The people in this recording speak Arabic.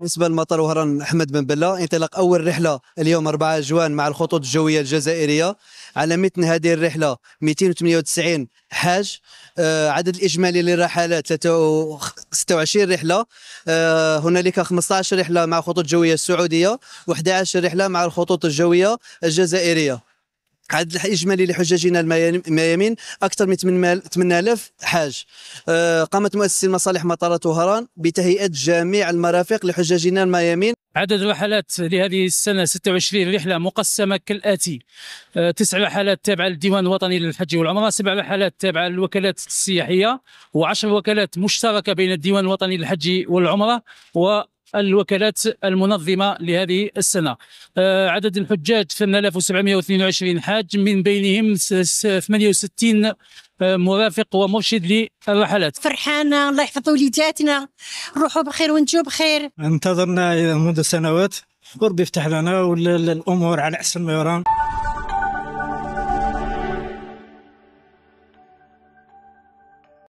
بالنسبه للمطار وهران احمد بن بله انطلاق اول رحله اليوم 4 جوان مع الخطوط الجويه الجزائريه على متن هذه الرحله 298 حاج آه، عدد الاجمالي للرحلات 26 رحله آه، هنالك 15 رحله مع الخطوط الجويه السعوديه و11 رحله مع الخطوط الجويه الجزائريه عدد الاجمالي لحجاجنا الميامين اكثر من 8000 حاج آه، قامت مؤسسه المصالح مطار طهران بتهيئه جميع المرافق لحجاجنا الميامين عدد الرحلات لهذه السنه 26 رحله مقسمه كالاتي آه، تسع رحلات تابعه للديوان الوطني للحج والعمره سبع رحلات تابعه للوكالات السياحيه وعشر وكالات مشتركه بين الديوان الوطني للحج والعمره و الوكالات المنظمه لهذه السنه. آه، عدد الحجاج 8722 حاج من بينهم 68 آه، مرافق ومرشد للرحلات. فرحانه الله يحفظ وليداتنا روحوا بخير ونجوا بخير. انتظرنا منذ سنوات وربي يفتح لنا والامور على احسن ما يرام.